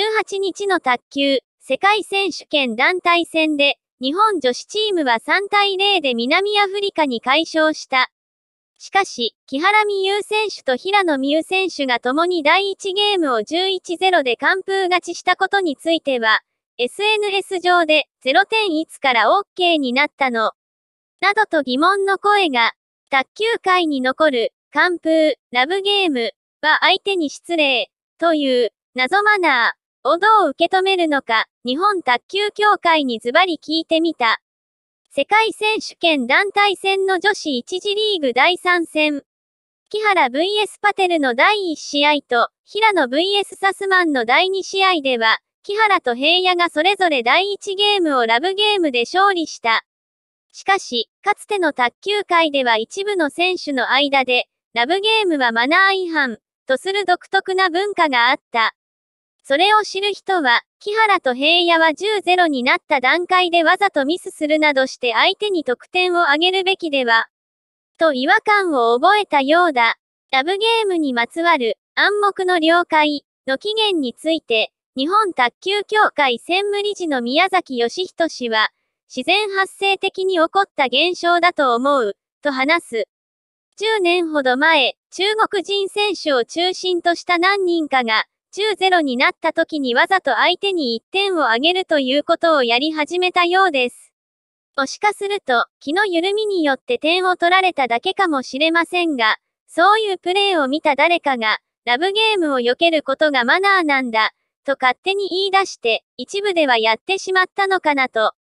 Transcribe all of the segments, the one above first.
18日の卓球、世界選手権団体戦で、日本女子チームは3対0で南アフリカに快勝した。しかし、木原美優選手と平野美優選手が共に第1ゲームを11-0で完封勝ちしたことについては、SNS 上で0点いつから OK になったの。などと疑問の声が、卓球界に残る、完封、ラブゲームは相手に失礼、という、謎マナー。をどう受け止めるのか、日本卓球協会にズバリ聞いてみた。世界選手権団体戦の女子1次リーグ第3戦。木原 VS パテルの第1試合と、平野 VS サスマンの第2試合では、木原と平野がそれぞれ第1ゲームをラブゲームで勝利した。しかし、かつての卓球界では一部の選手の間で、ラブゲームはマナー違反、とする独特な文化があった。それを知る人は、木原と平野は10-0になった段階でわざとミスするなどして相手に得点を挙げるべきでは、と違和感を覚えたようだ。ラブゲームにまつわる暗黙の了解の起源について、日本卓球協会専務理事の宮崎義人氏は、自然発生的に起こった現象だと思う、と話す。10年ほど前、中国人選手を中心とした何人かが、10-0になった時にわざと相手に1点をあげるということをやり始めたようです。もしかすると、気の緩みによって点を取られただけかもしれませんが、そういうプレーを見た誰かが、ラブゲームを避けることがマナーなんだ、と勝手に言い出して、一部ではやってしまったのかなと。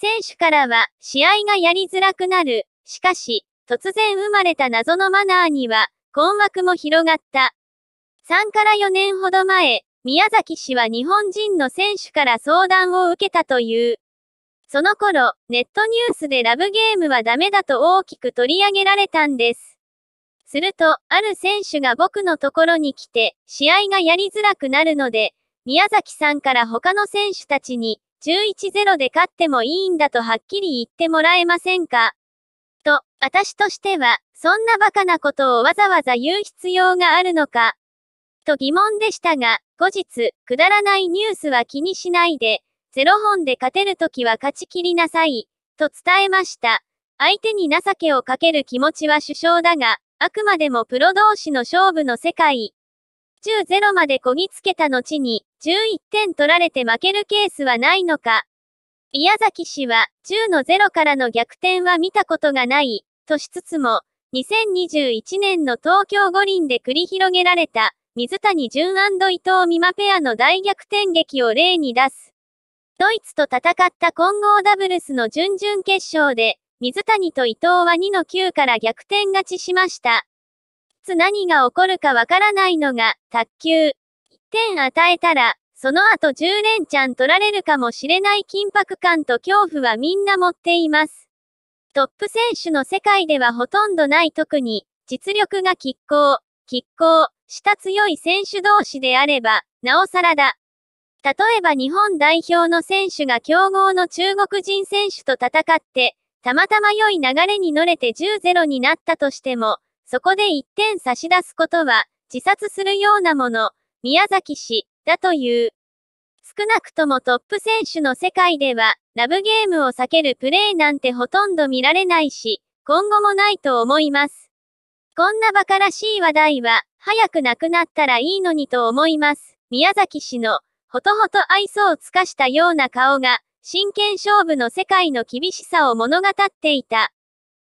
選手からは、試合がやりづらくなる。しかし、突然生まれた謎のマナーには、困惑も広がった。3から4年ほど前、宮崎氏は日本人の選手から相談を受けたという。その頃、ネットニュースでラブゲームはダメだと大きく取り上げられたんです。すると、ある選手が僕のところに来て、試合がやりづらくなるので、宮崎さんから他の選手たちに、11-0で勝ってもいいんだとはっきり言ってもらえませんかと、私としては、そんなバカなことをわざわざ言う必要があるのか、と疑問でしたが、後日、くだらないニュースは気にしないで、0本で勝てるときは勝ち切りなさい、と伝えました。相手に情けをかける気持ちは首相だが、あくまでもプロ同士の勝負の世界。10-0までこぎつけた後に、11点取られて負けるケースはないのか。宮崎氏は、10-0からの逆転は見たことがない、としつつも、2021年の東京五輪で繰り広げられた、水谷淳伊藤美誠ペアの大逆転劇を例に出す。ドイツと戦った混合ダブルスの準々決勝で、水谷と伊藤は2の9から逆転勝ちしました。いつ何が起こるかわからないのが、卓球。1点与えたら、その後10連チャン取られるかもしれない緊迫感と恐怖はみんな持っています。トップ選手の世界ではほとんどない特に、実力が拮抗、拮抗、舌強い選手同士であれば、なおさらだ。例えば日本代表の選手が強豪の中国人選手と戦って、たまたま良い流れに乗れて10-0になったとしても、そこで1点差し出すことは、自殺するようなもの、宮崎氏、だという。少なくともトップ選手の世界では、ラブゲームを避けるプレーなんてほとんど見られないし、今後もないと思います。こんな馬鹿らしい話題は、早くなくなったらいいのにと思います。宮崎氏の、ほとほと愛想を尽かしたような顔が、真剣勝負の世界の厳しさを物語っていた。